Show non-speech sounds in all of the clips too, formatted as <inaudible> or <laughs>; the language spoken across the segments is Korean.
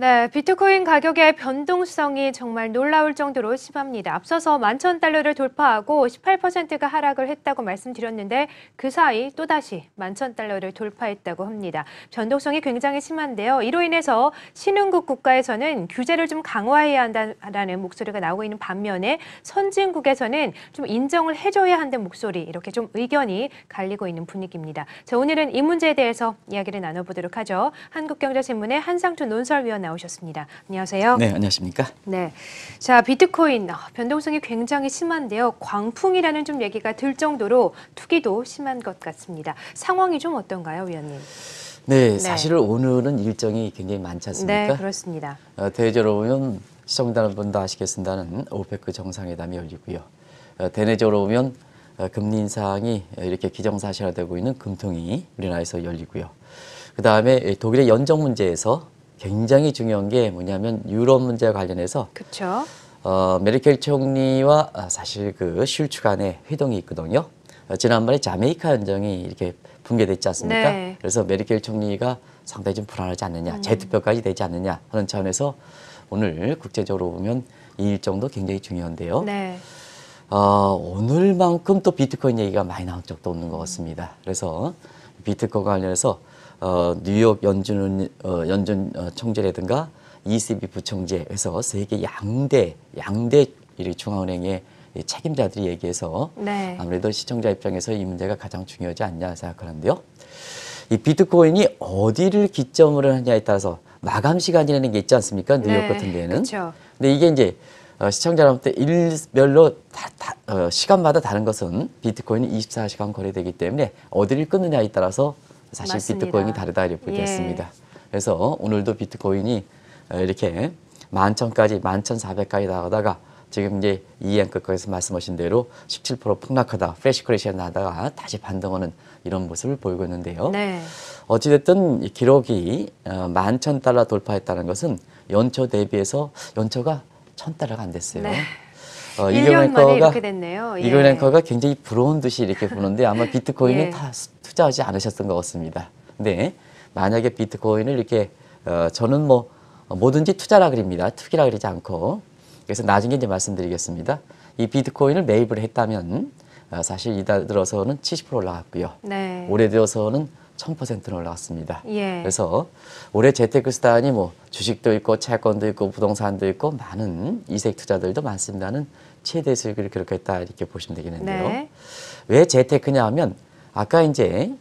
네, 비트코인 가격의 변동성이 정말 놀라울 정도로 심합니다. 앞서서 만천 달러를 돌파하고 18%가 하락을 했다고 말씀드렸는데 그 사이 또다시 만천 달러를 돌파했다고 합니다. 변동성이 굉장히 심한데요. 이로 인해서 신흥국 국가에서는 규제를 좀 강화해야 한다는 목소리가 나오고 있는 반면에 선진국에서는 좀 인정을 해줘야 한다는 목소리 이렇게 좀 의견이 갈리고 있는 분위기입니다. 자, 오늘은 이 문제에 대해서 이야기를 나눠보도록 하죠. 한국경제신문의 한상춘 논설위원 나오셨습니다. 안녕하세요. 네, 안녕하십니까? 네. 자, 비트코인 아, 변동성이 굉장히 심한데요. 광풍이라는 좀 얘기가 들 정도로 투기도 심한 것 같습니다. 상황이 좀 어떤가요, 위원님? 네, 네. 사실 오늘은 일정이 굉장히 많지 않습니까? 네, 그렇습니다. 어, 대외적으로 보면 시청자분도 아시겠습니다는 오페크 정상회담이 열리고요. 어, 대내적으로 보면 어, 금리 인상이 이렇게 기정사실화되고 있는 금통이 우리나라에서 열리고요. 그 다음에 독일의 연정 문제에서 굉장히 중요한 게 뭐냐면 유럽 문제와 관련해서 그렇죠. 어, 메르켈 총리와 아, 사실 그 슐츠 간의 회동이 있거든요. 어, 지난번에 자메이카 연정이 이렇게 붕괴됐지 않습니까? 네. 그래서 메르켈 총리가 상당히 좀 불안하지 않느냐, 음. 재투표까지 되지 않느냐 하는 차원에서 오늘 국제적으로 보면 이 일정도 굉장히 중요한데요. 네. 어, 오늘만큼 또 비트코인 얘기가 많이 나온 적도 없는 것 같습니다. 그래서 비트코인 관련해서 어, 뉴욕 연준, 어, 연준 어, 총재라든가 ECB 부총재 에서 세계 양대 양대 중앙은행의 책임자들이 얘기해서 네. 아무래도 시청자 입장에서 이 문제가 가장 중요하지 않냐 생각하는데요. 이 비트코인이 어디를 기점으로 하냐에 따라서 마감 시간이라는 게 있지 않습니까? 네, 뉴욕 네. 같은 데에는. 그쵸. 근데 이게 이제 어, 시청자 여러분들 일별로 다, 다 어, 시간마다 다른 것은 비트코인이 24시간 거래되기 때문에 어디를 끊느냐에 따라서 사실 맞습니다. 비트코인이 다르다 이렇게 예. 보겠습니다. 그래서 오늘도 비트코인이 어, 이렇게 만천까지 만천사백까지 나가다가 지금 이제 이앵커께서 말씀하신 대로 17% 폭락하다 프레시 크래시가 나다가 다시 반등하는 이런 모습을 보이고 있는데요. 네. 어찌됐든 기록이 어, 만천 달러 돌파했다는 것은 연초 대비해서 연초가 천 달러가 안 됐어요. 네. 어, 이경 앵커가 예. 이경 앵커가 굉장히 부러운 듯이 이렇게 보는데 아마 비트코인은 예. 다 투자하지 않으셨던 것 같습니다. 네, 만약에 비트코인을 이렇게 어, 저는 뭐 어, 뭐든지 투자라 그럽니다. 투기라 그러지 않고 그래서 나중에 이제 말씀드리겠습니다. 이 비트코인을 매입을 했다면 어, 사실 이달 들어서는 70% 올라갔고요. 네. 올해 들어서는 1000%는 올라갔습니다. 예. 그래서 올해 재테크 수단이 뭐 주식도 있고 채권도 있고 부동산도 있고 많은 이색 투자들도 많습니다는 최대 수익을 그렇게 했다 이렇게 보시면 되겠는데요. 네. 왜 재테크냐 하면 아까 이제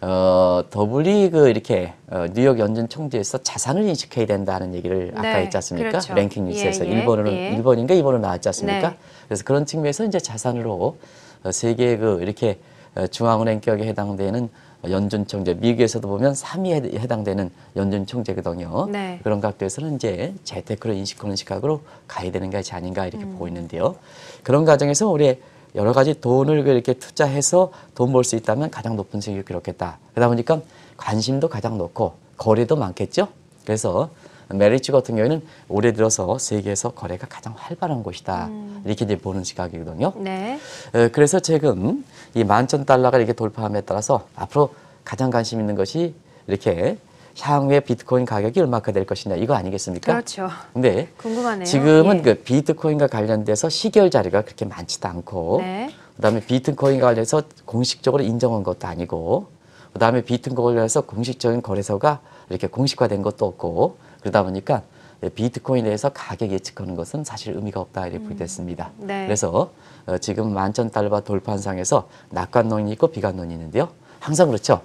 어, 더블이그 이렇게 어, 뉴욕 연준 총재에서 자산을 인식해야 된다는 얘기를 아까 네, 했지 않습니까? 그렇죠. 랭킹 예, 뉴스에서 예, 예, 일본으로 예. 일본인가 일본으로 나왔지 않습니까? 네. 그래서 그런 측면에서 이제 자산으로 어, 세계 그 이렇게 어, 중앙은행격에 해당되는 연준 총재 미국에서도 보면 3위에 해당되는 연준 총재거든요. 네. 그런 각도에서는 이제 재테크로 인식하는 시각으로 가야 되는 것이 아닌가 이렇게 음. 보이는데요. 그런 과정에서 우리 여러 가지 돈을 이렇게 투자해서 돈 벌 수 있다면 가장 높은 수익을 기록했다. 그러다 보니까 관심도 가장 높고 거래도 많겠죠. 그래서 메리츠 같은 경우에는 올해 들어서 세계에서 거래가 가장 활발한 곳이다. 음. 이렇게 이제 보는 시각이거든요. 네. 에, 그래서 최근 이 만 천 달러가 이렇게 돌파함에 따라서 앞으로 가장 관심 있는 것이 이렇게 향후에 비트코인 가격이 얼마가 될 것이냐 이거 아니겠습니까? 그렇죠. 근 궁금하네요. 지금은 예. 그 비트코인과 관련돼서 시결 자리가 그렇게 많지도 않고 네. 그다음에 비트코인과 관련해서 공식적으로 인정한 것도 아니고 그다음에 비트코인과 관련해서 공식적인 거래소가 이렇게 공식화된 것도 없고 그러다 보니까 예, 비트코인에 대해서 가격 예측하는 것은 사실 의미가 없다 이렇게 음. 보 됐습니다. 네. 그래서 어, 지금 만 천 달러 돌파 상에서 낙관론이 있고 비관론이 있는데요. 항상 그렇죠.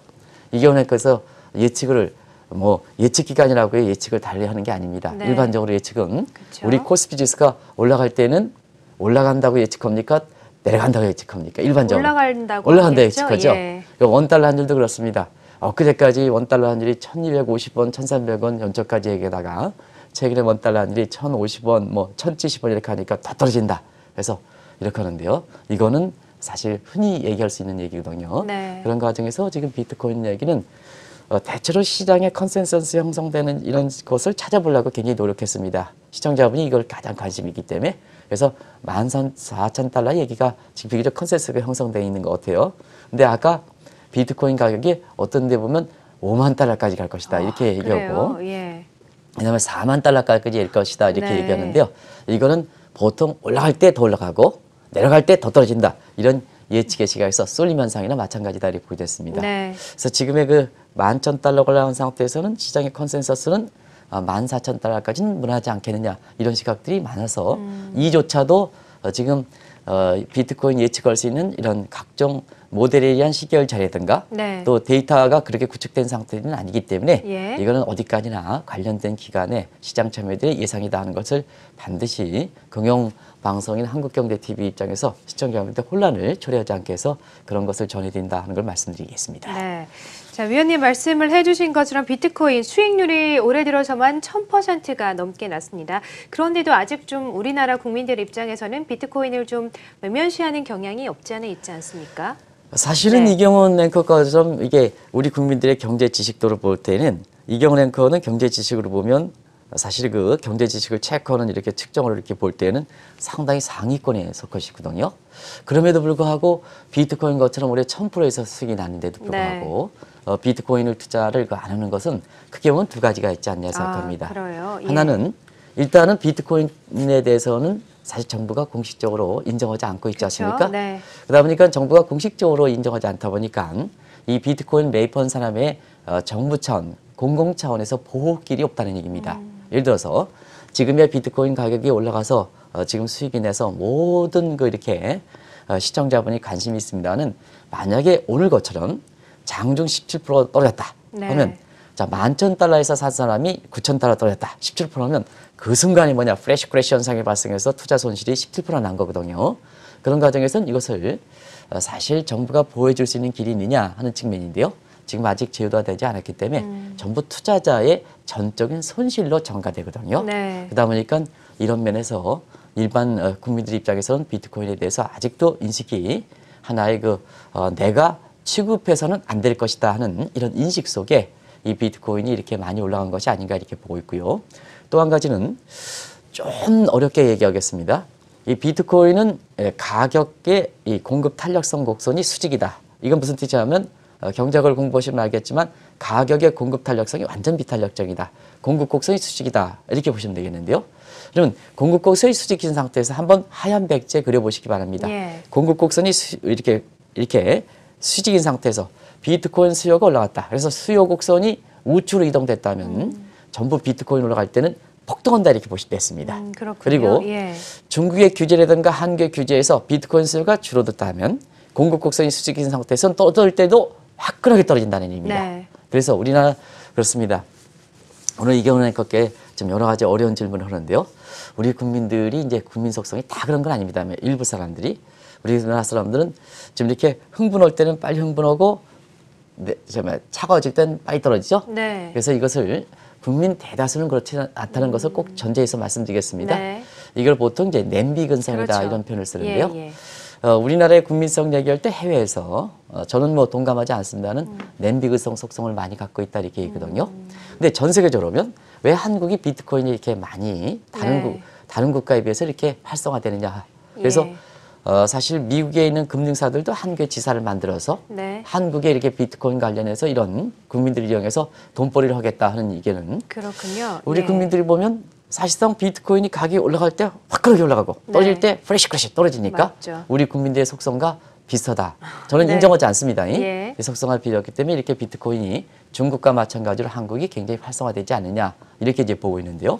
이경우에 그서 예측을 뭐 예측 기간이라고 해 예측을 달리하는 게 아닙니다. 네. 일반적으로 예측은 그쵸. 그렇죠. 우리 코스피 지수가 올라갈 때는 올라간다고 예측합니까? 내려간다고 예측합니까? 일반적으로 올라간다고 올라간다 예측하죠. 예. 그러니까 원달러 한 줄도 그렇습니다. 엊그제까지 어, 원달러 환율이 1250원, 1300원 연초까지 얘기하다가 최근에 원달러 환율이 1050원, 뭐 1070원 이렇게 하니까 더 떨어진다. 그래서 이렇게 하는데요. 이거는 사실 흔히 얘기할 수 있는 얘기거든요. 네. 그런 과정에서 지금 비트코인 얘기는 어, 대체로 시장의 컨센서스 형성되는 이런 것을 찾아보려고 굉장히 노력했습니다. 시청자분이 이걸 가장 관심이 기 때문에 그래서 만 사천 달러 얘기가 지금 비교적 컨센서스가 형성되어 있는 것 같아요. 근데 아까 비트코인 가격이 어떤 데 보면 5만 달러까지 갈 것이다. 아, 이렇게 얘기하고 예. 그다음에 4만 달러까지 갈 것이다. 이렇게 네. 얘기하는데요. 이거는 보통 올라갈 때 더 올라가고 내려갈 때 더 떨어진다. 이런 예측의 시각에서 쏠림 현상이나 마찬가지다 이렇게 보게 됐습니다. 네. 그래서 지금의 그 만천 달러 올라온 상태에서는 시장의 컨센서스는 아, 만 사천 달러까지는 무난하지 않겠느냐 이런 시각들이 많아서 음. 이조차도 어, 지금 어, 비트코인 예측할 수 있는 이런 각종 모델에의한시0개월 차례든가 네. 또 데이터가 그렇게 구축된 상태는 아니기 때문에 예. 이거는 어디까지나 관련된 기관의 시장 참여들이 예상이다 하는 것을 반드시 금융 방송인 한국경제TV 입장에서 시청자분들 혼란을 초래하지 않게 해서 그런 것을 전해드린다 하는 걸 말씀드리겠습니다. 네. 자, 위원님 말씀을 해주신 것처럼 비트코인 수익률이 올해 들어서만 1000%가 넘게 났습니다. 그런데도 아직 좀 우리나라 국민들 입장에서는 비트코인을 좀 외면시하는 경향이 없지 않아 있지 않습니까? 사실은 네. 이경원 앵커가 좀 이게 우리 국민들의 경제 지식도를 볼 때는 이경원 앵커는 경제 지식으로 보면 사실 그 경제 지식을 체크하는 이렇게 측정을 이렇게 볼 때는 상당히 상위권에 속하시거든요. 그럼에도 불구하고 비트코인 것처럼 올해 1000%에서 수익이 났는데도 네. 불구하고 네. 어, 비트코인을 투자를 그 안 하는 것은 크게 보면 두 가지가 있지 않냐 아, 생각합니다. 아, 예. 하나는 일단은 비트코인에 대해서는 사실 정부가 공식적으로 인정하지 않고 있지 그렇죠. 않습니까? 네. 그러다 보니까 정부가 공식적으로 인정하지 않다 보니까 이 비트코인 매입한 사람의 어, 정부 차원, 공공 차원에서 보호 길이 없다는 얘기입니다. 음. 예를 들어서 지금의 비트코인 가격이 올라가서 어, 지금 수익이 내서 모든 그 이렇게 어, 시청자분이 관심이 있습니다는 만약에 오늘 것처럼 장중 17% 떨어졌다 네. 하면 자, 만 천 달러에서 산 사람이 구천 달러 떨어졌다. 십칠 프로면 그 순간이 뭐냐 프레시 크래시 현상이 발생해서 투자 손실이 17%난 거거든요. 그런 과정에서는 이것을 어, 사실 정부가 보호해줄 수 있는 길이 있느냐 하는 측면인데요. 지금 아직 제도화되지 않았기 때문에 음. 전부 투자자의 전적인 손실로 전가되거든요. 네. 그러다 보니까 이런 면에서 일반 어, 국민들 입장에서는 비트코인에 대해서 아직도 인식이 하나의 그 어, 내가 취급해서는 안 될 것이다 하는 이런 인식 속에 이 비트코인이 이렇게 많이 올라간 것이 아닌가 이렇게 보고 있고요. 또 한 가지는 좀 어렵게 얘기하겠습니다. 이 비트코인은 예, 가격의 이 공급 탄력성 곡선이 수직이다. 이건 무슨 뜻이냐면 어, 경제학을 공부하시면 알겠지만 가격의 공급 탄력성이 완전 비탄력적이다. 공급 곡선이 수직이다. 이렇게 보시면 되겠는데요. 그러면 공급 곡선이 수직인 상태에서 한번 하얀 백제 그려보시기 바랍니다. 예. 공급 곡선이 수, 이렇게 이렇게 수직인 상태에서 비트코인 수요가 올라갔다. 그래서 수요 곡선이 우측으로 이동됐다면 음. 전부 비트코인 올라갈 때는 폭등한다 이렇게 보시면 됐습니다. 음, 그리고 예. 중국의 규제라든가 한계 규제에서 비트코인 수요가 줄어들다면 공급 곡선이 수직인 상태에서 떠들 때도 화끈하게 떨어진다는 의미입니다. 네. 그래서 우리나라 그렇습니다. 오늘 이 경우는 그렇게 좀 여러 가지 어려운 질문을 하는데요. 우리 국민들이 이제 국민 속성이 다 그런 건 아닙니다. 일부 사람들이 우리나라 사람들은 지금 이렇게 흥분할 때는 빨리 흥분하고 네, 차가워질 땐 빨리 떨어지죠. 네. 그래서 이것을 국민 대다수는 그렇지 않다는 음. 것을 꼭 전제해서 말씀드리겠습니다. 네. 이걸 보통 이제 냄비 근성이다 그렇죠. 이런 표현을 쓰는데요. 예, 예. 어, 우리나라의 국민성 얘기할 때 해외에서 어, 저는 뭐 동감하지 않습니다는 음. 냄비 근성 속성을 많이 갖고 있다 이렇게 얘기거든요. 음. 근데 전 세계적으로 보면 왜 한국이 비트코인이 이렇게 많이 다른 네. 국 다른 국가에 비해서 이렇게 활성화되느냐. 그래서 예. 어, 사실 미국에 있는 금융사들도 한국에 지사를 만들어서 네. 한국에 이렇게 비트코인 관련해서 이런 국민들을 이용해서 돈벌이를 하겠다 하는 의견은 그렇군요. 우리 네. 국민들이 보면 사실상 비트코인이 가격이 올라갈 때 화끈하게 올라가고 네. 떨어질 때 프레시 크래시 떨어지니까 맞죠. 우리 국민들의 속성과 비슷하다. 저는 <laughs> 네. 인정하지 않습니다. 예. 속성화 필요했기 때문에 이렇게 비트코인이 중국과 마찬가지로 한국이 굉장히 활성화되지 않느냐 이렇게 이제 보고 있는데요.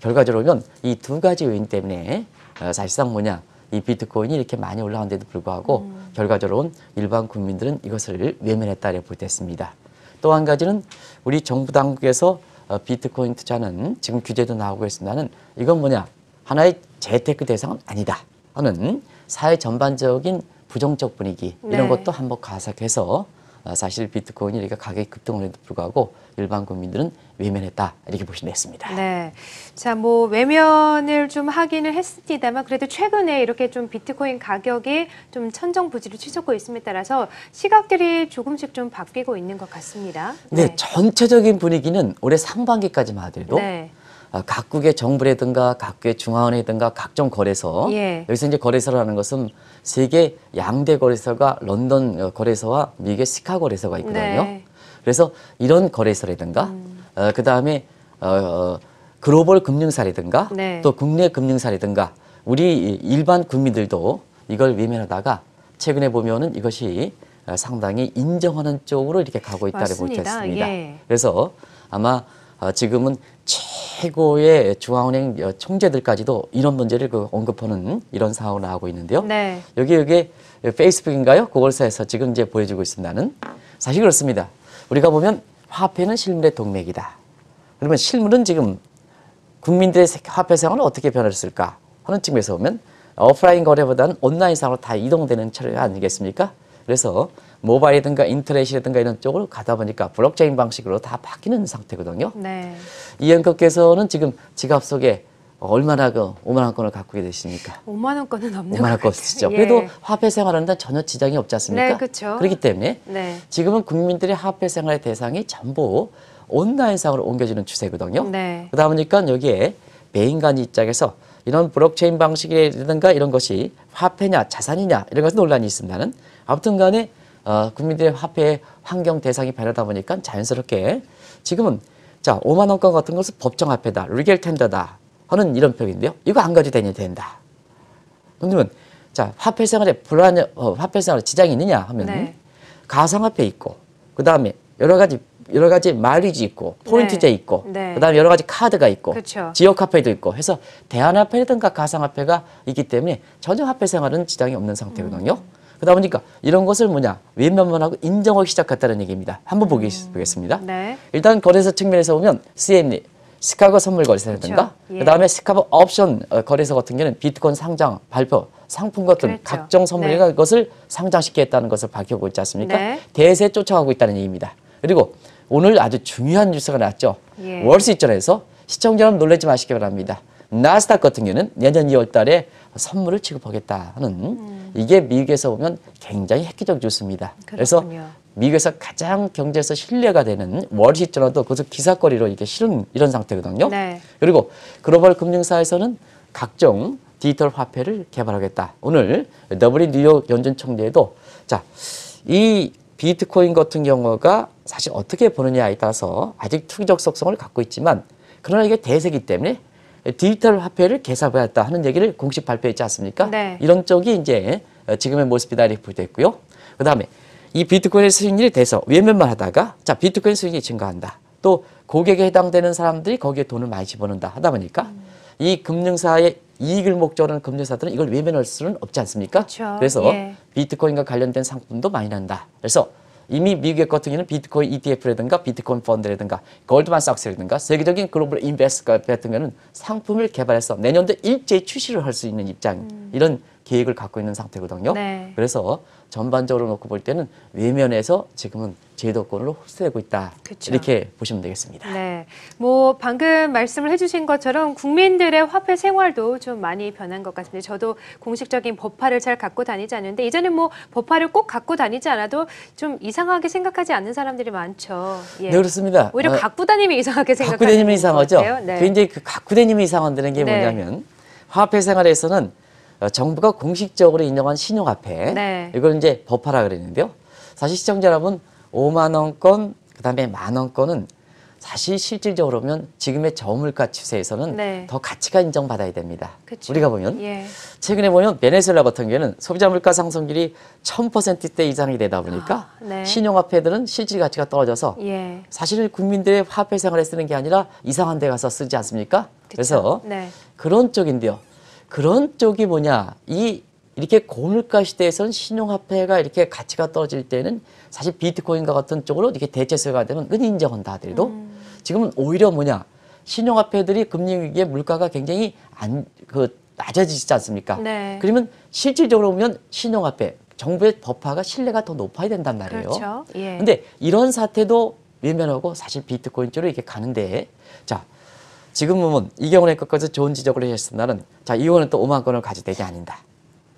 결과적으로 보면 이 두 가지 요인 때문에 어, 사실상 뭐냐 이 비트코인이 이렇게 많이 올라온데도 불구하고 음. 결과적으로 일반 국민들은 이것을 외면했다 이렇게 볼때 있습니다. 또 한 가지는 우리 정부 당국에서 어, 비트코인 투자는 지금 규제도 나오고 있습니다는 이건 뭐냐 하나의 재테크 대상은 아니다 하는 사회 전반적인 부정적 분위기 이런 네. 것도 한번 가석해서 어, 사실 비트코인이 이렇게 가격이 급등을해도 불구하고 일반 국민들은 외면했다 이렇게 보시면 됐습니다. 네, 자뭐 외면을 좀 하기는 했습니다만 그래도 최근에 이렇게 좀 비트코인 가격이 좀 천정부지를 치솟고 있음에 따라서 시각들이 조금씩 좀 바뀌고 있는 것 같습니다. 네, 네 전체적인 분위기는 올해 상반기까지만 하더라도 네. 어, 각국의 정부라든가 각국의 중앙원행이든가 각종 거래소 예. 여기서 이제 거래소라는 것은 세계 양대 거래소가 런던 어, 거래소와 미국의 시카 거래소가 있거든요. 네. 그래서 이런 거래소라든가 음. 어, 그 다음에 어, 글로벌 금융사라든가 네. 또 국내 금융사라든가 우리 일반 국민들도 이걸 외면하다가 최근에 보면은 이것이 어, 상당히 인정하는 쪽으로 이렇게 가고 있다고 볼 수 있습니다. 예. 그래서 아마 지금은 최고의 중앙은행 총재들까지도 이런 문제를 그 언급하는 이런 사업을 나오고 있는데요. 네. 여기 여기 페이스북인가요? 그걸사에서 지금 이제 보여주고 있습니다는 사실 그렇습니다. 우리가 보면 화폐는 실물의 동맥이다. 그러면 실물은 지금 국민들의 화폐 생활을 어떻게 변했을까 하는 측면에서 보면 오프라인 거래보다는 온라인 상으로 다 이동되는 차례 아니겠습니까? 그래서 모바일이든가 인터넷이든가 이런 쪽으로 가다 보니까 블록체인 방식으로 다 바뀌는 상태거든요. 네. 이 연구께서는 지금 지갑 속에 얼마나 그 5만 원권을 갖고 계십니까? 5만 원 건은 없는 5만 원 건이죠. 예. 그래도 화폐 생활하는 데 전혀 지장이 없지 않습니까? 네, 그렇죠. 그렇기 때문에 네. 지금은 국민들의 화폐 생활의 대상이 전부 온라인상으로 옮겨지는 추세거든요. 네. 그러다 보니까 여기에 개인간 입장에서 이런 블록체인 방식이라든가 이런 것이 화폐냐 자산이냐 이런 것에 논란이 있습니다는 아무튼 간에 어, 국민들의 화폐 환경 대상이 변하다 보니까 자연스럽게 지금은 자 5만 원권 같은 것은 법정 화폐다. 리겔 텐더다. 하는 이런 표현인데요. 이거 안 가지고 다녀 된다. 그러면 자 화폐 생활에 불안 어, 화폐 생활에 지장이 있느냐 하면 네. 가상화폐 있고 그 다음에 여러 가지 여러 가지 마일리지 있고 포인트제 네. 있고 네. 그다음에 여러 가지 카드가 있고 그쵸. 지역 화폐도 있고 해서 대안화폐든가 가상화폐가 있기 때문에 전혀 화폐 생활은 지장이 없는 상태거든요. 음. 그러다 보니까 이런 것을 뭐냐 웬만만 하고 인정하기 시작했다는 얘기입니다. 한번 보기, 음. 보겠습니다. 네. 일단 거래소 측면에서 보면 CM리, 시카고 선물 거래소라든가 그렇죠. 예. 그다음에 시카고 옵션 어, 거래소 같은 경우는 비트코인 상장 발표 상품 같은 그렇죠. 각종 선물가 네. 것을 상장시키겠다는 것을 밝히고 있지 않습니까? 네. 대세 쫓아가고 있다는 얘기입니다. 그리고 오늘 아주 중요한 뉴스가 나왔죠. 예. 월스트리트에서 시청자 여러분 놀라지 마시기 바랍니다. 나스닥 같은 경우는 내년 2월 달에 선물을 취급하겠다는 음. 이게 미국에서 보면 굉장히 획기적 뉴스입니다. 그래서 미국에서 가장 경제에서 신뢰가 되는 월시저널도 그것을 기사거리로 이렇게 실은 이런 상태거든요. 네. 그리고 글로벌 금융사에서는 각종 디지털 화폐를 개발하겠다. 오늘 더블린 뉴욕 연준 총재도 에 자, 이 비트코인 같은 경우가 사실 어떻게 보느냐에 따라서 아직 투기적 속성을 갖고 있지만 그러나 이게 대세기 때문에 디지털 화폐를 개사하였다 하는 얘기를 공식 발표했지 않습니까? 네. 이런 쪽이 이제 어, 지금의 모습이다 이렇게 보도했고요. 그다음에 이 비트코인의 수익률이 돼서 외면만 하다가 자 비트코인 수익이 증가한다. 또 고객에 해당되는 사람들이 거기에 돈을 많이 집어넣는다 하다 보니까 음. 이 금융사의 이익을 목적으로 하는 금융사들은 이걸 외면할 수는 없지 않습니까? 그렇죠. 그래서 예. 비트코인과 관련된 상품도 많이 난다. 그래서 이미 미국의 같은 경우는 비트코인 ETF라든가 비트코인 펀드라든가 골드만삭스라든가 세계적인 글로벌 인베스트 같은 경우는 상품을 개발해서 내년도 일제히 출시를 할 수 있는 입장 음. 이런 계획을 갖고 있는 상태거든요. 네. 그래서 전반적으로 놓고 볼 때는 외면에서 지금은 제도권으로 흡수되고 있다. 그쵸. 이렇게 보시면 되겠습니다. 네. 뭐 방금 말씀을 해주신 것처럼 국민들의 화폐 생활도 좀 많이 변한 것 같은데 저도 공식적인 법화를 잘 갖고 다니지 않는데 이제는 뭐 법화를 꼭 갖고 다니지 않아도 좀 이상하게 생각하지 않는 사람들이 많죠. 예. 네 그렇습니다. 오히려 어, 갖고 다니면 이상하게 생각하는 갖고 다니면 이상하죠. 네. 굉장히 그 갖고 다니면 이상한다는 게 네. 뭐냐면 화폐 생활에서는 어, 정부가 공식적으로 인정한 신용화폐 네. 이걸 이제 법화라 그랬는데요. 사실 시청자 여러분 5만 원권 그다음에 만 원권은 사실 실질적으로 보면 지금의 저물가 추세에서는 네. 더 가치가 인정받아야 됩니다. 그쵸. 우리가 보면 예. 최근에 보면 베네수엘라 같은 경우에는 소비자 물가 상승률이 1000%대 이상이 되다 보니까 아, 네. 신용화폐들은 실질 가치가 떨어져서 예. 사실 국민들의 화폐 생활에 쓰는 게 아니라 이상한 데 가서 쓰지 않습니까? 그쵸. 그래서 네. 그런 쪽인데요. 그런 쪽이 뭐냐 이 이렇게 고물가 시대에선 신용화폐가 이렇게 가치가 떨어질 때는 사실 비트코인과 같은 쪽으로 이렇게 대체세가 되면 그건 인정한다 하더라도 음. 지금은 오히려 뭐냐 신용화폐들이 금융 위기에 물가가 굉장히 안그 낮아지지 않습니까? 네. 그러면 실질적으로 보면 신용화폐 정부의 법화가 신뢰가 더 높아야 된단 말이에요. 그렇죠. 예. 근데 이런 사태도 외면하고 사실 비트코인 쪽으로 이렇게 가는데 지금은 뭐이경우의 것까지 좋은 지적을 했으나는 자이거는또 5만 건을 가지되게 아닌다.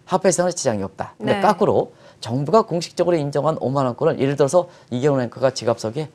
합해서는 지장이 없다. 근데 네. 깎으로 정부가 공식적으로 인정한 5만 원권을 예를 들어서 이경원 앵커가 지갑속에1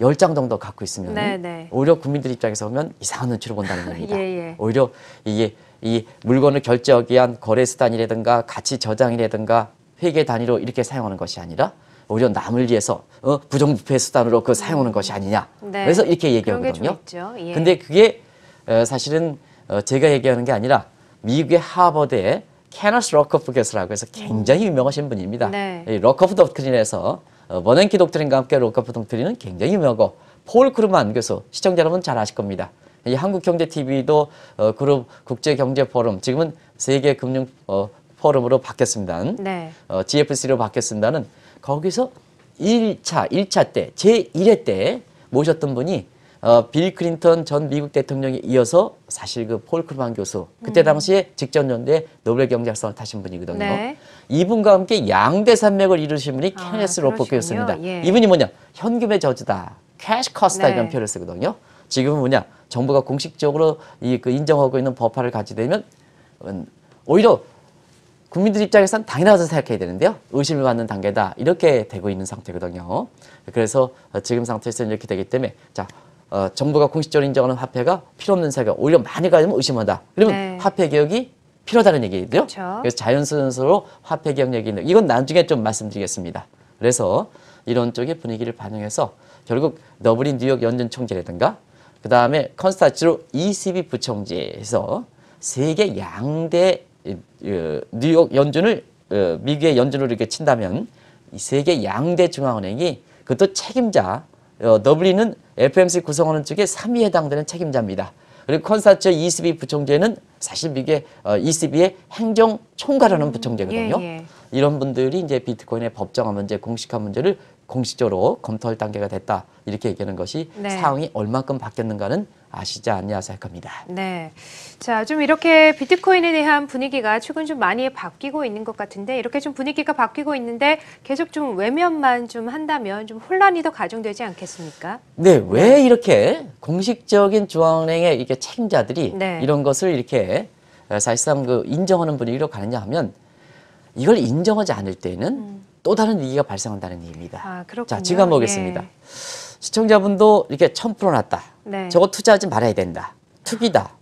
0장 정도 갖고 있으면 네, 네. 오히려 국민들 입장에서 보면 이상한 눈치로 본다는 <laughs> 겁니다. 예, 예. 오히려 이게 이 물건을 결제하기 위한 거래 수단이라든가 가치 저장이라든가 회계 단위로 이렇게 사용하는 것이 아니라 오히려 남을 위해서 어, 부정부패 수단으로 그 사용하는 음. 것이 아니냐. 네. 그래서 이렇게 얘기하거든요. 예. 근데 그게 어, 사실은 어, 제가 얘기하는 게 아니라 미국의 하버드의 케너스 러커프 교수라고 해서 음. 굉장히 유명하신 분입니다. 네. 러커프 독트린에서 어, 버냉키 독트린과 함께 러커프 독트린은 굉장히 유명하고 폴 크루만 교수 시청자 여러분 잘 아실 겁니다. 이 한국경제TV도 어, 그룹 국제경제포럼 지금은 세계금융 어, 포럼으로 바뀌었습니다. 네. 어, GFC로 바뀌었습니다는 거기서 1차, 1차 때, 제1회 때 모셨던 분이 어, 빌 클린턴 전 미국 대통령에 이어서 사실 그 폴크만 교수 그때 음. 당시에 직전 연대 노벨 경제학상을 타신 분이거든요. 네. 이분과 함께 양대 산맥을 이루신 분이 아, 케네스 로퍼 교수입니다. 예. 이분이 뭐냐 현금의 저주다, 캐시 커스다 네. 이런 표현을 쓰거든요. 지금은 뭐냐 정부가 공식적으로 이 그 인정하고 있는 법화를 가지게 되면 음, 오히려 국민들 입장에선 당연하다고 생각해야 되는데요. 의심을 받는 단계다. 이렇게 되고 있는 상태거든요. 그래서 어, 지금 상태에서는 이렇게 되기 때문에 자 어, 정부가 공식적으로 인정하는 화폐가 필요 없는 사가 오히려 많이 가면 의심한다. 그러면 네. 화폐 개혁이 필요하다는 얘기예요. 그렇죠. 그래서 자연스러운 화폐 개혁 얘기는 이건 나중에 좀 말씀드리겠습니다. 그래서 이런 쪽의 분위기를 반영해서 결국 너블리 뉴욕 연준 총재라든가 그 다음에 컨스타츠로 ECB 부총재에서 세계 양대 뉴욕 연준을 어, 미국의 연준으로 이렇게 친다면 이 세계 양대 중앙은행이 그것도 책임자 더블린은 어, FMC 구성원원 쪽에 3위에 해당되는 책임자입니다. 그리고 콘서트 ECB 부총재는 사실 미국의 어, ECB의 행정 총괄하는 음, 부총재거든요. 예, 예. 이런 분들이 이제 비트코인의 법정화 문제, 공식화 문제를 공식적으로 검토할 단계가 됐다 이렇게 얘기하는 것이 네. 상황이 얼마큼 바뀌었는가는 아시지 않냐서 할 겁니다. 네. 자, 좀 이렇게 비트코인에 대한 분위기가 최근 좀 많이 바뀌고 있는 것 같은데 이렇게 좀 분위기가 바뀌고 있는데 계속 좀 외면만 좀 한다면 좀 혼란이 더 가중되지 않겠습니까? 네. 왜 이렇게 공식적인 중앙은행의 이게 책임자들이 네. 이런 것을 이렇게 어, 사실상 그 인정하는 분위기로 가느냐 하면 이걸 인정하지 않을 때는 음. 또 다른 위기가 발생한다는 얘기입니다. 아, 그렇군요. 자, 지금 보겠습니다. 예. 시청자분도 이렇게 천 프로 났다 네. 저거 투자하지 말아야 된다. 투기다.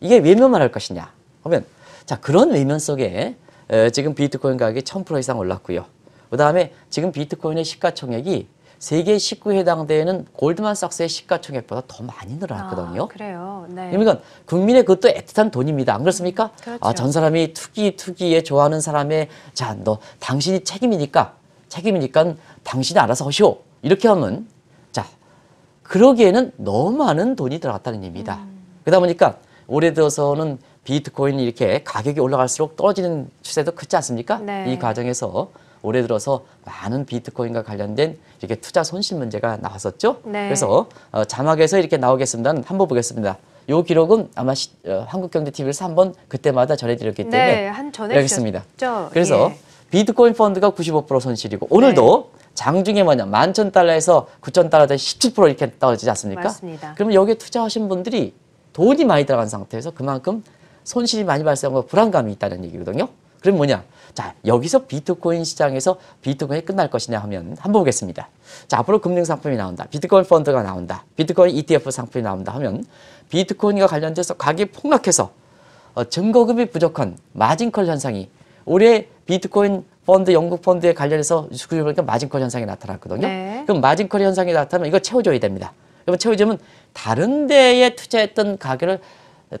이게 외면만 할 것이냐? 그러면자 그런 외면 속에 에, 지금 비트코인 가격이 천 프로 이상 올랐고요. 그 다음에 지금 비트코인의 시가총액이 세계 1구 해당 대회는 골드만삭스의 시가총액보다 더 많이 늘어났거든요. 아, 그래요. 네. 그러니까 국민의 그것도 애틋한 돈입니다. 안 그렇습니까? 아, 그렇죠. 아, 전 사람이 투기 투기에 좋아하는 사람의 자, 너 당신이 책임이니까 책임이니까 당신이 알아서 하시오. 이렇게 하면 자, 그러기에는 너무 많은 돈이 들어갔다는 얘기입니다. 음. 그러다 보니까 올해 들어서는 비트코인 이렇게 가격이 올라갈수록 떨어지는 추세도 크지 않습니까? 네. 이 과정에서 올해 들어서 많은 비트코인과 관련된 이렇게 투자 손실 문제가 나왔었죠. 네. 그래서 어, 자막에서 이렇게 나오겠습니다. 한번 보겠습니다. 이 기록은 아마 시, 어, 한국경제TV에서 한번 그때마다 전해드렸기 네, 때문에 네, 한 전해드렸습니다. 그래서 예. 비트코인 펀드가 95% 손실이고 오늘도 네. 장중에 뭐냐 만천 달러에서 구천 달러에 십1 7 이렇게 떨어지지 않습니까? 맞습니다. 그러면 여기에 투자하신 분들이 돈이 많이 들어간 상태에서 그만큼 손실이 많이 발생하고 불안감이 있다는 얘기거든요. 그럼 뭐냐? 자, 여기서 비트코인 시장에서 비트코인이 끝날 것이냐 하면 한번 보겠습니다. 자, 앞으로 금융 상품이 나온다. 비트코인 펀드가 나온다. 비트코인 ETF 상품이 나온다 하면 비트코인과 관련돼서 가격이 폭락해서 어, 증거금이 부족한 마진컬 현상이 올해 비트코인 펀드, 영국 펀드에 관련해서 주식을 보니까 마진컬 현상이 나타났거든요. 네. 그럼 마진컬 현상이 나타나면 이거 채워줘야 됩니다. 그러면 채워주면 다른 데에 투자했던 가격을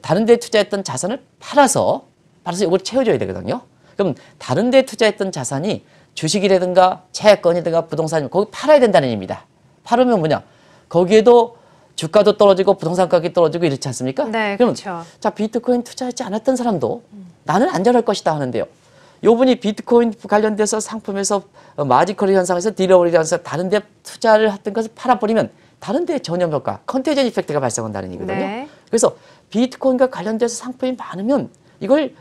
다른 데에 투자했던 자산을 팔아서 팔아서 이걸 채워줘야 되거든요. 그럼 다른 데 투자했던 자산이 주식이라든가 채권이든가 부동산이 거기 팔아야 된다는 의미입니다. 팔으면 뭐냐? 거기에도 주가도 떨어지고 부동산 가격이 떨어지고 이렇지 않습니까? 네, 그렇죠자 비트코인 투자하지 않았던 사람도 나는 안전할 것이다 하는데요. 요분이 비트코인 관련돼서 상품에서 마지컬리 현상에서 디러버리 면서 다른 데 투자를 했던 것을 팔아버리면 다른 데 전염 효과, 컨테이전 이펙트가 발생한다는 얘기거든요. 네. 그래서 비트코인과 관련돼서 상품이 많으면 이걸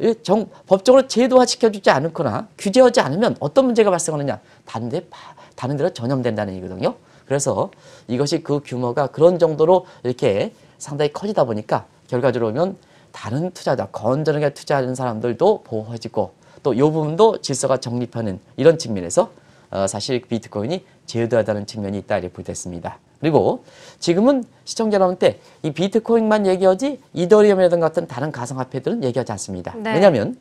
예, 정, 법적으로 제도화 시켜주지 않거나 규제하지 않으면 어떤 문제가 발생하느냐 다른데 다른 데로 전염된다는 얘기거든요. 그래서 이것이 그 규모가 그런 정도로 이렇게 상당히 커지다 보니까 결과적으로 보면 다른 투자자, 건전하게 투자하는 사람들도 보호해지고 또 이 부분도 질서가 정립하는 이런 측면에서 어, 사실 비트코인이 제도화되는 측면이 있다 이렇게 보됐습니다. 그리고 지금은 시청자 여러분한이 비트코인만 얘기하지 이더리움이라든가 같은 다른 가상화폐들은 얘기하지 않습니다. 네. 왜냐하면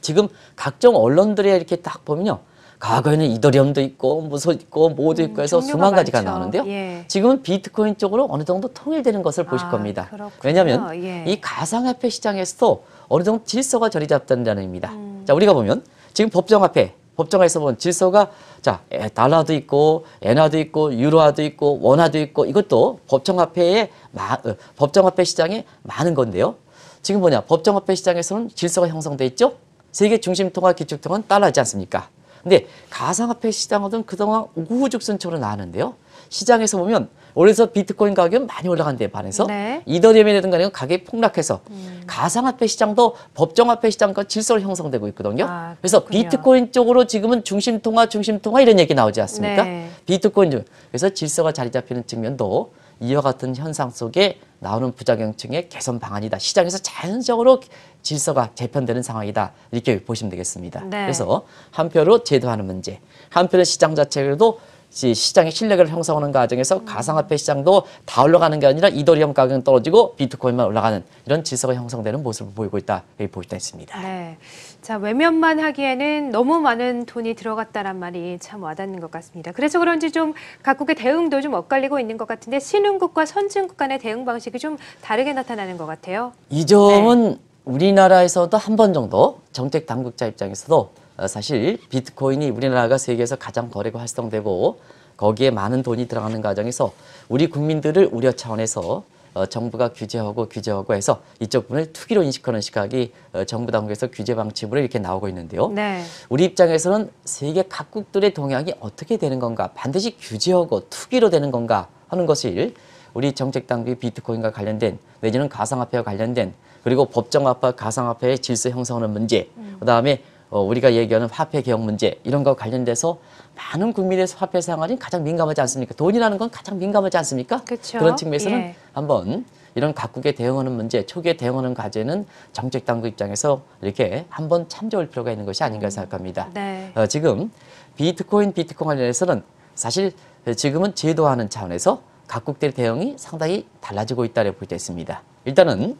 지금 각종 언론들이 이렇게 딱 보면요. 과거에는 이더리움도 있고 무소 있고 모도 있고 음, 해서 음, 수만 가지가 많죠. 나오는데요. 예. 지금은 비트코인 쪽으로 어느 정도 통일되는 것을 아, 보실 아, 겁니다. 그렇구나. 왜냐하면 예. 이 가상화폐 시장에서도 어느 정도 질서가 저리 잡다는 의미입니다 음. 자 우리가 보면 지금 법정화폐 법정에서 면 질서가 자 달러도 있고 엔화도 있고 유로화도 있고 원화도 있고 이것도 법정화폐의 마, 어, 법정화폐 시장에 많은 건데요. 지금 뭐냐 법정화폐 시장에서는 질서가 형성돼 있죠. 세계 중심 통화 기축통화는 달러지 않습니까? 근데 가상화폐 시장은 그동안 우후죽순처럼 나왔는데요. 시장에서 보면 올해서 비트코인 가격이 많이 올라간 데에 반해서 네. 이더리움이라든 가 간에 가격이 폭락해서 음. 가상화폐 시장도 법정화폐 시장과 질서를 형성되고 있거든요. 아, 그래서 비트코인 쪽으로 지금은 중심통화, 중심통화 이런 얘기 나오지 않습니까? 네. 비트코인 중. 그래서 질서가 자리 잡히는 측면도 이와 같은 현상 속에 나오는 부작용층의 개선 방안이다. 시장에서 자연적으로 질서가 재편되는 상황이다. 이렇게 보시면 되겠습니다. 네. 그래서 한편으로 제도하는 문제, 한편으로 시장 자체도 로 시장의 실력을 형성하는 과정에서 가상화폐 시장도 다 올라가는 게 아니라 이더리움 가격은 떨어지고 비트코인만 올라가는 이런 질서가 형성되는 모습을 보이고 있다. 여기 볼수 있습니다. 네. 자, 외면만 하기에는 너무 많은 돈이 들어갔다란 말이 참 와닿는 것 같습니다. 그래서 그런지 좀 각국의 대응도 좀 엇갈리고 있는 것 같은데 신흥국과 선진국 간의 대응 방식이 좀 다르게 나타나는 것 같아요. 이 점은 네. 우리나라에서도 한 번 정도 정책 당국자 입장에서도 어, 사실 비트코인이 우리나라가 세계에서 가장 거래가 활성되고 거기에 많은 돈이 들어가는 과정에서 우리 국민들을 우려 차원에서 어, 정부가 규제하고 규제하고 해서 이쪽 분을 투기로 인식하는 시각이 어, 정부 당국에서 규제 방침으로 이렇게 나오고 있는데요. 네. 우리 입장에서는 세계 각국들의 동향이 어떻게 되는 건가 반드시 규제하고 투기로 되는 건가 하는 것을 우리 정책 당국이 비트코인과 관련된 내지는 가상화폐와 관련된 그리고 법정화폐 가상화폐의 질서 형성하는 문제 음. 그다음에 어, 우리가 얘기하는 화폐 개혁 문제 이런 거 관련돼서 많은 국민의 화폐 생활이 가장 민감하지 않습니까? 돈이라는 건 가장 민감하지 않습니까? 그쵸? 그런 측면에서는 예. 한번 이런 각국에 대응하는 문제, 초기에 대응하는 과제는 정책 당국 입장에서 이렇게 한번 참조할 필요가 있는 것이 아닌가 생각합니다. 네. 어, 지금 비트코인, 비트코인 관련해서는 사실 지금은 제도화하는 차원에서 각국들의 대응이 상당히 달라지고 있다고 볼 수 있습니다. 일단은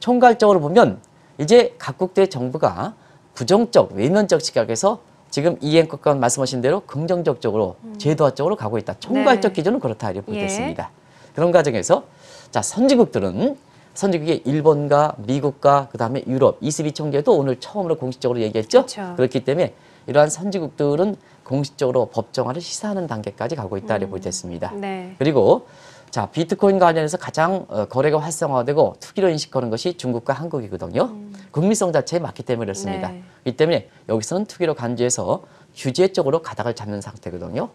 총괄적으로 보면 이제 각국들의 정부가 부정적, 외면적 시각에서 지금 이앵커건 말씀하신 대로 긍정적 쪽으로 음. 제도화 쪽으로 가고 있다. 총괄적 네. 기준은 그렇다 이렇게 보겠습니다. 예. 그런 과정에서 자 선진국들은 선진국의 일본과 미국과 그다음에 유럽 이 c 비 총재도 오늘 처음으로 공식적으로 얘기했죠. 그렇 그렇기 때문에 이러한 선진국들은 공식적으로 법정화를 시사하는 단계까지 가고 있다 이렇게 음. 보겠습니다. 네. 그리고 자 비트코인 관련해서 가장 어, 거래가 활성화되고 투기로 인식하는 것이 중국과 한국이거든요. 음. 금리성 자체에 맞기 때문에 그렇습니다. 네. 이 때문에 여기서는 투기로 간주해서 규제 쪽으로 가닥을 잡는 상태거든요.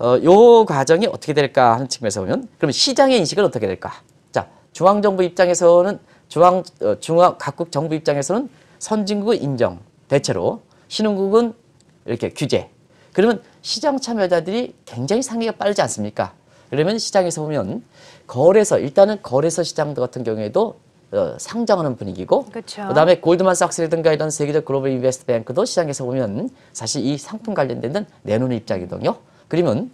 어, 요 과정이 어떻게 될까 하는 측면에서 보면 그럼 시장의 인식은 어떻게 될까? 자, 중앙정부 입장에서는 중앙 어, 중앙 각국 정부 입장에서는 선진국은 인정 대체로 신흥국은 이렇게 규제. 그러면 시장 참여자들이 굉장히 상위가 빠르지 않습니까? 그러면 시장에서 보면 거래서 일단은 거래서 시장 같은 경우에도 어, 상장하는 분위기고 그쵸. 그다음에 골드만삭스라든가 이런 세계적 글로벌 인베스트 뱅크도 시장에서 보면 사실 이 상품 관련된 내놓는 입장이거든요. 그러면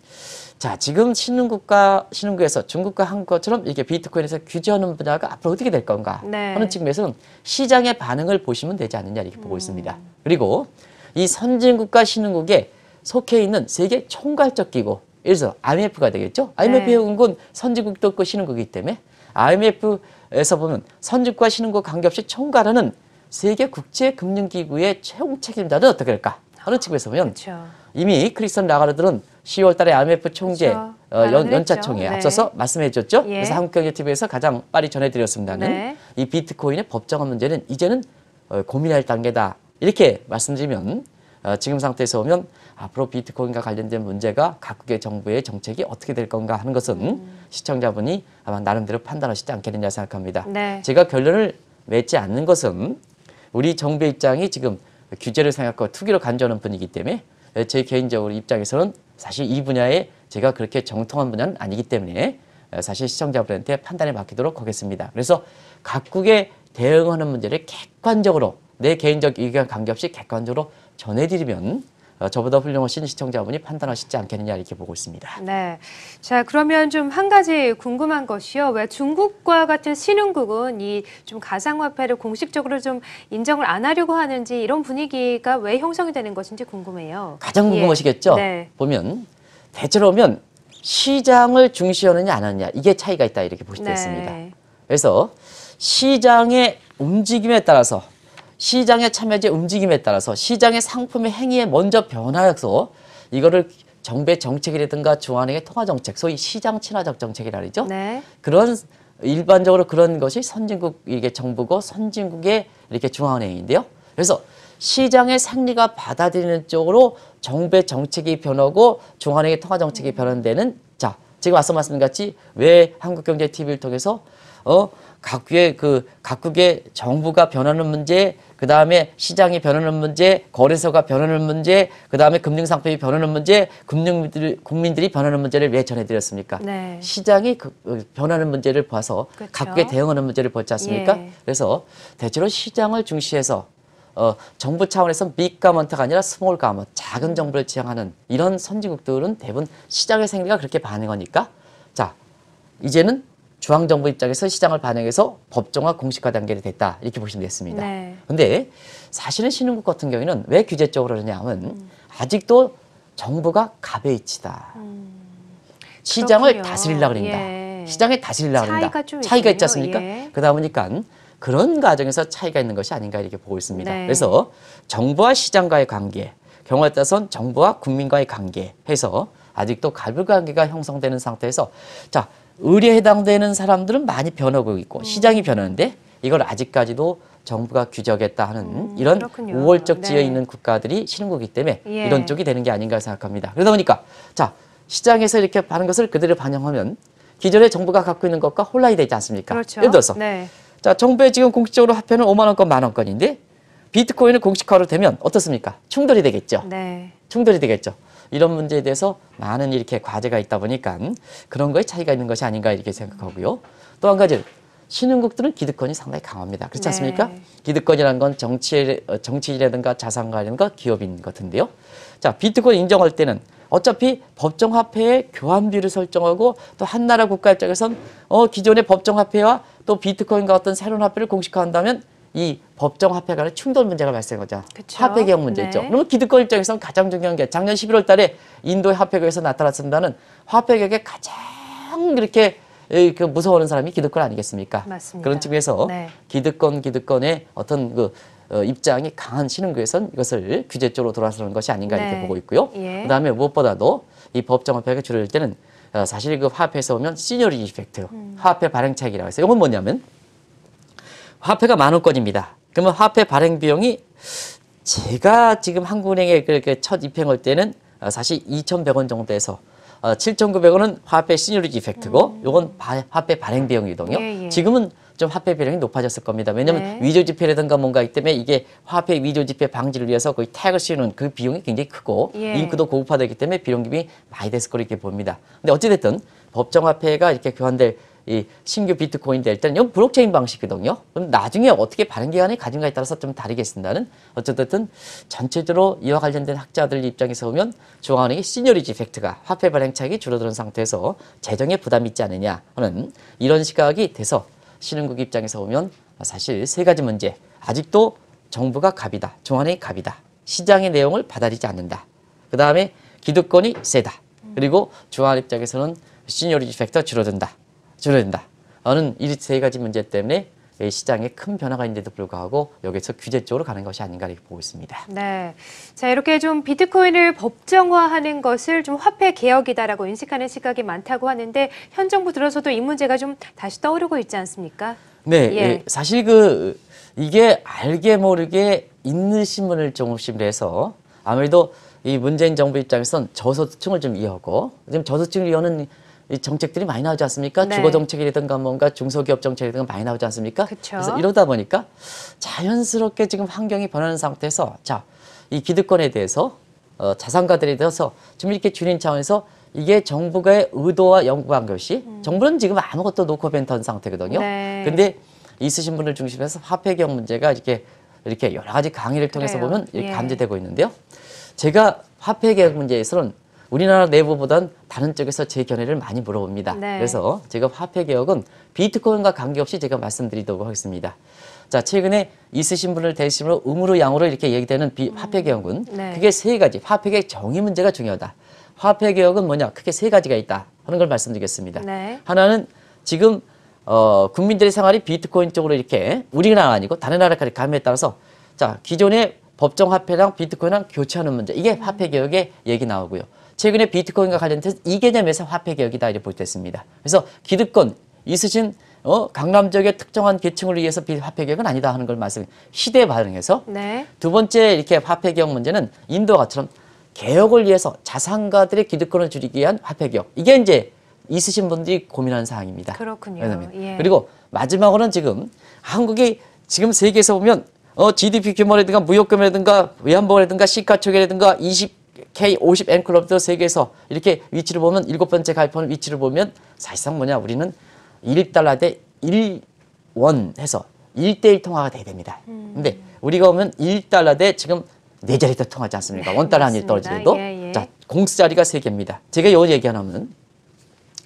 자 지금 신흥국가 신흥국에서 중국과 한국처럼 이렇게 비트코인에서 규제하는 분야가 앞으로 어떻게 될 건가 네. 하는 측면에서는 시장의 반응을 보시면 되지 않느냐 이렇게 보고 음. 있습니다. 그리고 이 선진국과 신흥국에 속해 있는 세계 총괄적 기구 예를 들어서 IMF가 되겠죠. IMF의 네. 은건 선진국도 없고 신흥국이기 때문에 IMF 에서 보면 선집과 신흥과 관계없이 총괄하는 세계 국제 금융기구의 최고 책임자는 어떻게 될까? 하는 아, 측면에서 보면 그렇 이미 크리스천 라가르들은 10월 달에 IMF 총재 어, 연, 연차총회 네. 앞서서 말씀해 줬죠 예. 그래서 한국경제TV에서 가장 빨리 전해드렸습니다는 네. 이 비트코인의 법정화 문제는 이제는 어, 고민할 단계다. 이렇게 말씀드리면 어, 지금 상태에서 보면 앞으로 비트코인과 관련된 문제가 각국의 정부의 정책이 어떻게 될 건가 하는 것은 음. 시청자분이 아마 나름대로 판단하시지 않겠느냐 생각합니다. 네. 제가 결론을 맺지 않는 것은 우리 정부의 입장이 지금 규제를 생각하고 투기로 간주하는 분이기 때문에 제 개인적으로 입장에서는 사실 이 분야에 제가 그렇게 정통한 분야는 아니기 때문에 사실 시청자분한테 판단에 맡기도록 하겠습니다. 그래서 각국에 대응하는 문제를 객관적으로 내 개인적 의견 관계없이 객관적으로 전해드리면 어, 저보다 훌륭하신 시청자분이 판단하시지 않겠느냐 이렇게 보고 있습니다. 네, 자 그러면 좀 한 가지 궁금한 것이요. 왜 중국과 같은 신흥국은 이 좀 가상화폐를 공식적으로 좀 인정을 안 하려고 하는지 이런 분위기가 왜 형성이 되는 것인지 궁금해요. 가장 예. 궁금하시겠죠. 예. 네. 보면 대체로 면 시장을 중시하느냐 안 하느냐 이게 차이가 있다 이렇게 보시면 네. 습니다 그래서 시장의 움직임에 따라서 시장의 참여제 움직임에 따라서 시장의 상품의 행위에 먼저 변화해서 이거를 정배 정책이라든가 중앙은행의 통화정책, 소위 시장 친화적 정책이라 그러죠. 네. 그런 일반적으로 그런 것이 선진국 이게 정부고 선진국의 이렇게 중앙은행인데요. 그래서 시장의 생리가 받아들이는 쪽으로 정배 정책이 변하고 중앙은행의 통화 정책이 변하는 는자 지금 앞서 말씀 같이 왜 한국경제TV를 통해서 어 각국의 그 각국의 정부가 변하는 문제 그 다음에 시장이 변하는 문제, 거래소가 변하는 문제, 그 다음에 금융상품이 변하는 문제, 금융민들이, 국민들이 변하는 문제를 왜 전해드렸습니까? 네. 시장이 그, 변하는 문제를 봐서 그렇죠. 각국에 대응하는 문제를 보지 않습니까? 예. 그래서 대체로 시장을 중시해서 어, 정부 차원에서 빅 가먼트가 아니라 스몰 가먼트, 작은 정부를 지향하는 이런 선진국들은 대부분 시장의 생리가 그렇게 반응하니까 자 이제는 중앙정부 입장에서 시장을 반영해서 법정화 공식화 단계를 됐다 이렇게 보시면 됐습니다 네. 근데 사실은 신흥국 같은 경우에는 왜 규제적으로 그러냐 하면 음. 아직도 정부가 가베이치다. 음. 시장을 다스리려 그런다. 예. 시장에 다스리려 그런다. 차이가, 차이가 있지 않습니까? 예. 그러다 보니까 그런 과정에서 차이가 있는 것이 아닌가 이렇게 보고 있습니다. 네. 그래서 정부와 시장과의 관계, 경우에 따라서는 정부와 국민과의 관계 해서 아직도 갈불관계가 형성되는 상태에서 자의에 해당되는 사람들은 많이 변하고 있고 음. 시장이 변하는데 이걸 아직까지도 정부가 규제했다 하는 음, 이런 그렇군요. 우월적 네. 지에 있는 국가들이 신흥국이기 때문에 예. 이런 쪽이 되는 게 아닌가 생각합니다. 그러다 보니까 자 시장에서 이렇게 하는 것을 그대로 반영하면 기존의 정부가 갖고 있는 것과 혼란이 되지 않습니까? 그렇죠. 예를 들어서 네. 자정부의 지금 공식적으로 화폐는 5만 원권 만 원권인데 비트코인을 공식화로 되면 어떻습니까? 충돌이 되겠죠. 네. 충돌이 되겠죠. 이런 문제에 대해서 많은 이렇게 과제가 있다 보니까 그런 거에 차이가 있는 것이 아닌가 이렇게 생각하고요. 또 한 가지는 신흥국들은 기득권이 상당히 강합니다. 그렇지 네. 않습니까? 네. 기득권이라는 건 정치, 어, 정치라든가 자산가라든가 기업인 같은데요. 자, 비트코인 인정할 때는 어차피 법정화폐의 교환비를 설정하고 또 한 나라 국가 입장에선 어, 기존의 법정화폐와 또 비트코인과 어떤 새로운 화폐를 공식화한다면 이 법정화폐 간의 충돌 문제가 발생하죠. 그쵸? 화폐 개혁 문제 있죠. 네. 그러면 기득권 입장에서는 가장 중요한 게 작년 11월 달에 인도의 화폐 개혁에서 나타났습니다는 화폐 개혁의 가장 이렇게 그 무서워하는 사람이 기득권 아니겠습니까? 맞습니다. 그런 측면에서 네. 기득권 기득권의 어떤 그 어, 입장이 강한 신흥교에선 이것을 규제 쪽으로 돌아서는 것이 아닌가 네. 이렇게 보고 있고요. 예. 그다음에 무엇보다도 이 법정 화폐가 줄어들 때는 어, 사실 그 화폐에서 오면 시니어리 이펙트, 음. 화폐 발행 차익이라고 해서 이건 뭐냐면 화폐가 만 원권입니다. 그러면 화폐 발행 비용이 제가 지금 한국은행에 그 첫 입행할 때는 어, 사실 2,100원 정도에서 어, 7,900원은 화폐 시니어리티 이펙트고 음. 요건 화폐 발행 비용 이동이요. 예, 예. 지금은 좀 화폐 비용이 높아졌을 겁니다. 왜냐하면 네. 위조 지폐라든가 뭔가이기 때문에 이게 화폐 위조 지폐 방지를 위해서 거의 태그 씌우는 그 비용이 굉장히 크고 예. 잉크도 고급화되기 때문에 비용금이 많이 됐을 거 이렇게 봅니다. 근데 어찌됐든 법정화폐가 이렇게 교환될 이 신규 비트코인 될 때는 이건 블록체인 방식이거든요. 그럼 나중에 어떻게 발행 기간이 가진가에 따라서 좀 다르겠습니다는 어쨌든 전체적으로 이와 관련된 학자들 입장에서 보면 중앙은행의 시니어리지 팩트가 화폐 발행 차익이 줄어드는 상태에서 재정에 부담이 있지 않느냐 하는 이런 시각이 돼서 신흥국 입장에서 보면 사실 세 가지 문제 아직도 정부가 갑이다. 중앙은행이 갑이다. 시장의 내용을 받아들이지 않는다. 그 다음에 기득권이 세다. 그리고 중앙 은행 입장에서는 시니어리지 팩트가 줄어든다. 줄어든다. 어는 이세 가지 문제 때문에 시장에 큰 변화가 있는데도 불구하고 여기서 규제 쪽으로 가는 것이 아닌가 이렇게 보고 있습니다. 네. 자, 이렇게 좀 비트코인을 법정화하는 것을 좀 화폐 개혁이다라고 인식하는 시각이 많다고 하는데 현 정부 들어서도 이 문제가 좀 다시 떠오르고 있지 않습니까? 네. 예. 예 사실 그 이게 알게 모르게 있는 신문을 중심으로 서 아무래도 이 문재인 정부 입장에선 저소득층을 좀 이어고 지금 저소득층을 이어는 정책들이 많이 나오지 않습니까? 네. 주거 정책이라든가 뭔가 중소기업 정책이라든가 많이 나오지 않습니까? 그쵸. 그래서 이러다 보니까 자연스럽게 지금 환경이 변하는 상태에서 자, 이 기득권에 대해서 어, 자산가들에 대해서 좀 이렇게 줄인 차원에서 이게 정부의 가 의도와 연구한 것이 음. 정부는 지금 아무것도 놓고 벤턴 상태거든요. 네. 근데 있으신 분을 중심으로 해서 화폐경 문제가 이렇게 이렇게 여러 가지 강의를 통해서 그래요. 보면 예. 감지되고 있는데요. 제가 화폐 개혁 문제에서는 우리나라 내부보단 다른 쪽에서 제 견해를 많이 물어봅니다. 네. 그래서 제가 화폐 개혁은 비트코인과 관계없이 제가 말씀드리도록 하겠습니다. 자, 최근에 있으신 분을 대신으로 음으로 양으로 이렇게 얘기되는 비, 음. 화폐 개혁은 네. 그게 세 가지 화폐 개혁 정의 문제가 중요하다. 화폐 개혁은 뭐냐? 크게 세 가지가 있다 하는 걸 말씀드리겠습니다. 네. 하나는 지금 어, 국민들의 생활이 비트코인 쪽으로 이렇게 우리나라 아니고 다른 나라까지 감에 따라서 자 기존의 법정 화폐랑 비트코인랑 교체하는 문제 이게 음. 화폐 개혁의 얘기 나오고요. 최근에 비트코인과 관련돼서 이 개념에서 화폐 개혁이다 이렇게 볼때습니다 그래서 기득권 있으신 어, 강남 지역의 특정한 계층을 위해서 화폐 개혁은 아니다 하는 걸 말씀 시대에 반응해서 네. 두 번째 이렇게 화폐 개혁 문제는 인도가처럼 개혁을 위해서 자산가들의 기득권을 줄이기 위한 화폐 개혁 이게 이제 있으신 분들이 고민하는 사항입니다. 그렇군요. 예. 그리고 마지막으로는 지금 한국이 지금 세계에서 보면 어, GDP 규모라든가 무역규모라든가 외환보라든가 시가총액이라든가 K50 n 클럽도 세계에서 이렇게 위치를 보면 일곱 번째 가입하는 위치를 보면 사실상 뭐냐 우리는 1달러 대 1원 해서 1대1 통화가 돼야 됩니다. 음. 근데 우리가 보면 1달러 대 지금 네 자리 더 통하지 않습니까? 네, 원달러 한 일 떨어지더도 예, 예. 자 공수자리가 세 개입니다. 제가 요 얘기 하나면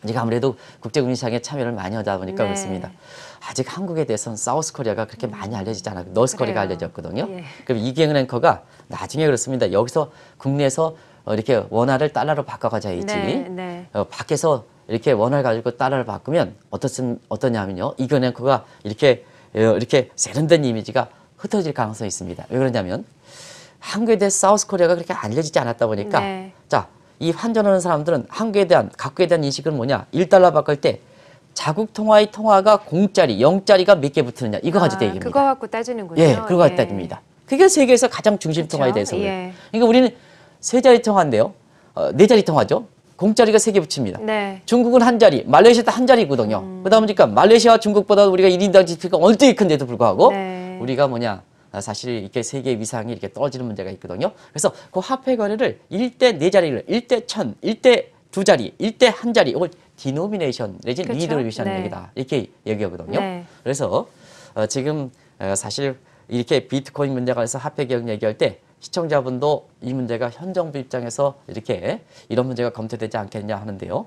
제가 아무래도 국제금융시장에 참여를 많이 하다 보니까 네. 그렇습니다. 아직 한국에 대해서는 사우스 코리아가 그렇게 많이 알려지지 않았고 너스 코리아가 알려졌거든요. 예. 그럼 이기영 랭커가 나중에 그렇습니다. 여기서 국내에서 어, 이렇게 원화를 달러로 바꿔가자 했지 네, 네. 어, 밖에서 이렇게 원화를 가지고 달러를 바꾸면 어떻슨 어떠냐면요 이경 랭커가 이렇게 어, 이렇게 세련된 이미지가 흩어질 가능성이 있습니다. 왜 그러냐면 한국에 대해 사우스 코리아가 그렇게 알려지지 않았다 보니까 네. 자이 환전하는 사람들은 한국에 대한 각국에 대한 인식은 뭐냐 일달러 바꿀 때 자국 통화의 통화가 공짜리, 영짜리가 몇 개 붙느냐 이거 가지고 얘기입니다. 아, 그거 갖고 따지는군요. 예, 그거 갖고 예. 따집니다. 그게 세계에서 가장 중심 그렇죠. 통화에 대해서. 예. 그러니까 우리는 세 자리 통화인데요. 어, 네 자리 통화죠. 공짜리가 세 개 붙입니다. 네. 중국은 한 자리, 말레이시아도 한 자리거든요. 음. 그러다 보니까 말레이시아와 중국보다 우리가 일인당 지표가 얼뜩 큰데도 불구하고 네. 우리가 뭐냐 사실 이렇게 세계 위상이 이렇게 떨어지는 문제가 있거든요. 그래서 그 화폐 거래를 일대네 자리를 일대천일대 두 자리, 일대한 자리 이걸 디노미네이션 내지 그렇죠? 리드로비션 네. 얘기다 이렇게 얘기하거든요. 네. 그래서 어, 지금 어, 사실 이렇게 비트코인 문제가 해서 화폐 개혁 얘기할 때 시청자분도 이 문제가 현 정부 입장에서 이렇게 이런 문제가 검토되지 않겠냐 하는데요.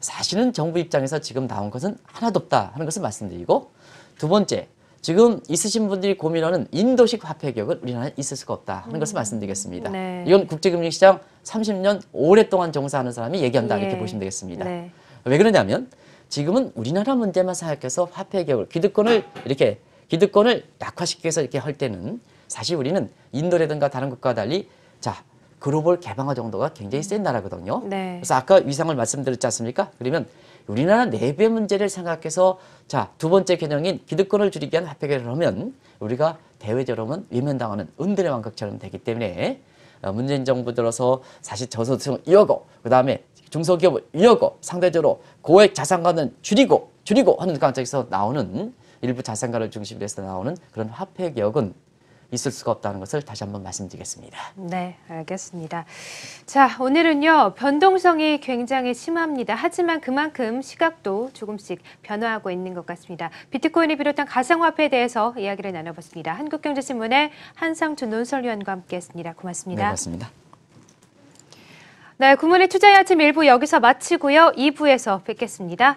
사실은 정부 입장에서 지금 나온 것은 하나도 없다 하는 것을 말씀드리고 두 번째 지금 있으신 분들이 고민하는 인도식 화폐 개혁은 우리나라에 있을 수가 없다 하는 음. 것을 말씀드리겠습니다. 네. 이건 국제금융시장 30년 오랫동안 종사하는 사람이 얘기한다 예. 이렇게 보시면 되겠습니다. 네. 왜 그러냐면 지금은 우리나라 문제만 생각해서 화폐 개혁, 기득권을 이렇게 기득권을 약화시켜서 이렇게 할 때는 사실 우리는 인도라든가 다른 국가와 달리 자 글로벌 개방화 정도가 굉장히 센 나라거든요. 네. 그래서 아까 위상을 말씀드렸지 않습니까? 그러면 우리나라 내부의 문제를 생각해서 자 두 번째 개념인 기득권을 줄이기 위한 화폐개혁을 하면 우리가 대외적으로는 외면당하는 은들의 왕국처럼 되기 때문에 어, 문재인 정부 들어서 사실 저소득층 이어고 그 다음에 중소기업을 이려고 상대적으로 고액 자산가는 줄이고 줄이고 하는 관점에서 나오는 일부 자산가를 중심으로 해서 나오는 그런 화폐 개혁은 있을 수가 없다는 것을 다시 한번 말씀드리겠습니다. 네, 알겠습니다. 자, 오늘은요. 변동성이 굉장히 심합니다. 하지만 그만큼 시각도 조금씩 변화하고 있는 것 같습니다. 비트코인을 비롯한 가상화폐에 대해서 이야기를 나눠봤습니다. 한국경제신문의 한상준 논설위원과 함께했습니다. 고맙습니다. 네, 고맙습니다. 네, 구문의 투자의 아침 1부 여기서 마치고요. 2부에서 뵙겠습니다.